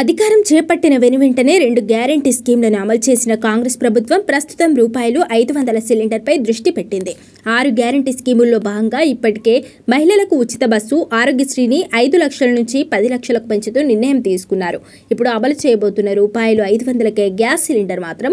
అధికారం చేపట్టిన వెనువెంటనే రెండు గ్యారంటీ స్కీమ్లను అమలు చేసిన కాంగ్రెస్ ప్రభుత్వం ప్రస్తుతం రూపాయలు ఐదు వందల సిలిండర్పై దృష్టి పెట్టింది ఆరు గ్యారంటీ స్కీముల్లో భాగంగా ఇప్పటికే మహిళలకు ఉచిత బస్సు ఆరోగ్యశ్రీని ఐదు లక్షల నుంచి పది లక్షలకు పెంచుతూ నిర్ణయం తీసుకున్నారు ఇప్పుడు అమలు చేయబోతున్న రూపాయలు ఐదు వందలకే గ్యాస్ సిలిండర్ మాత్రం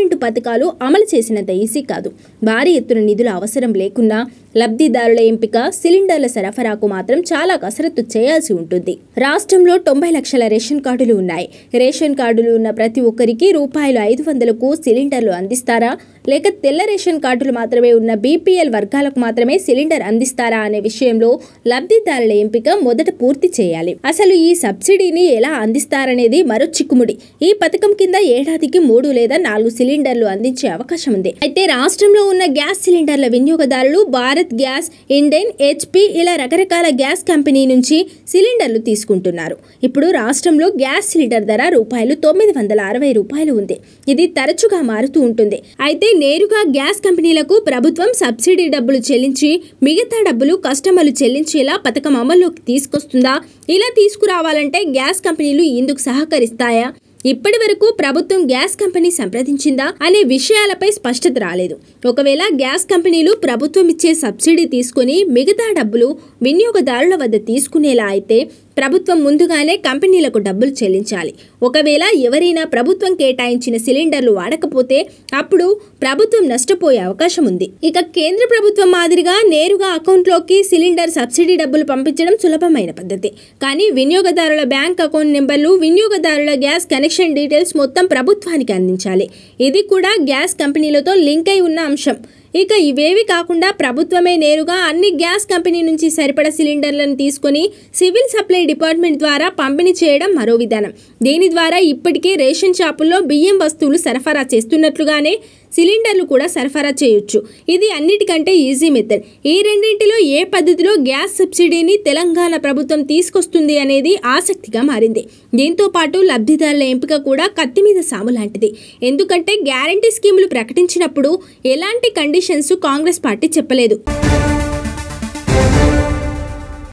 రెండు పథకాలు అమలు చేసినంత ఈసీ కాదు భారీ ఎత్తున నిధుల అవసరం లేకున్నా లబ్ధిదారుల ఎంపిక సిలిండర్ల సరఫరాకు మాత్రం చాలా కసరత్తు చేయాల్సి ఉంటుంది రాష్ట్రంలో తొంభై లక్షల రేషన్ కార్డులు ఉన్నాయి రేషన్ కార్డులు ఉన్న ప్రతి ఒక్కరికి రూపాయలు ఐదు వందలకు సిలిండర్లు అందిస్తారా లేక తెల్ల రేషన్ కార్డులు మాత్రమే ఉన్న బీపీఎల్ వర్గాలకు మాత్రమే సిలిండర్ అందిస్తారా అనే విషయంలో లబ్ధిదారుల ఎంపిక మొదట పూర్తి చేయాలి అసలు ఈ సబ్సిడీని ఎలా అందిస్తారనేది మరో చిక్కుముడి ఈ పథకం కింద ఏడాదికి మూడు లేదా నాలుగు సిలిండర్లు అందించే అవకాశం ఉంది అయితే రాష్ట్రంలో ఉన్న గ్యాస్ సిలిండర్ల వినియోగదారులు భారత్ భారత్ గ్యాస్ ఇండెన్ హెచ్పి ఇలా రకరకాల గ్యాస్ కంపెనీ నుంచి సిలిండర్లు తీసుకుంటున్నారు ఇప్పుడు రాష్ట్రంలో గ్యాస్ సిలిండర్ ధర రూపాయలు తొమ్మిది వందల అరవై రూపాయలు ఉంది ఇది తరచుగా మారుతూ ఉంటుంది అయితే నేరుగా గ్యాస్ కంపెనీలకు ప్రభుత్వం సబ్సిడీ డబ్బులు చెల్లించి మిగతా డబ్బులు కస్టమర్లు చెల్లించేలా పథకం అమల్లోకి తీసుకొస్తుందా ఇలా తీసుకురావాలంటే గ్యాస్ కంపెనీలు ఇందుకు సహకరిస్తాయా ఇప్పటి వరకు ప్రభుత్వం గ్యాస్ కంపెనీ సంప్రదించిందా అనే విషయాలపై స్పష్టత రాలేదు ఒకవేళ గ్యాస్ కంపెనీలు ప్రభుత్వం ఇచ్చే సబ్సిడీ తీసుకుని మిగతా డబ్బులు వినియోగదారుల వద్ద తీసుకునేలా అయితే ప్రభుత్వం ముందుగానే కంపెనీలకు డబ్బులు చెల్లించాలి ఒకవేళ ఎవరైనా ప్రభుత్వం కేటాయించిన సిలిండర్లు వాడకపోతే అప్పుడు ప్రభుత్వం నష్టపోయే అవకాశం ఉంది ఇక కేంద్ర ప్రభుత్వం మాదిరిగా నేరుగా అకౌంట్లోకి సిలిండర్ సబ్సిడీ డబ్బులు పంపించడం సులభమైన పద్ధతి కానీ వినియోగదారుల బ్యాంక్ అకౌంట్ నెంబర్లు వినియోగదారుల గ్యాస్ కనెక్షన్ డీటెయిల్స్ మొత్తం ప్రభుత్వానికి అందించాలి ఇది కూడా గ్యాస్ కంపెనీలతో లింక్ అయి ఉన్న అంశం ఇక ఇవేవి కాకుండా ప్రభుత్వమే నేరుగా అన్ని గ్యాస్ కంపెనీ నుంచి సరిపడ సిలిండర్లను తీసుకొని సివిల్ సప్లై డిపార్ట్మెంట్ ద్వారా పంపిణీ చేయడం మరో విధానం దీని ద్వారా ఇప్పటికే రేషన్ షాపుల్లో బియ్యం వస్తువులు సరఫరా చేస్తున్నట్లుగానే సిలిండర్లు కూడా సరఫరా చేయొచ్చు ఇది అన్నిటికంటే ఈజీ మెథడ్ ఈ రెండింటిలో ఏ పద్ధతిలో గ్యాస్ సబ్సిడీని తెలంగాణ ప్రభుత్వం తీసుకొస్తుంది అనేది ఆసక్తిగా మారింది దీంతో పాటు లబ్ధిదారుల ఎంపిక కూడా కత్తి మీద సాము లాంటిది ఎందుకంటే గ్యారంటీ స్కీములు ప్రకటించినప్పుడు ఎలాంటి కండిషన్ కండిషన్స్ కాంగ్రెస్ పార్టీ చెప్పలేదు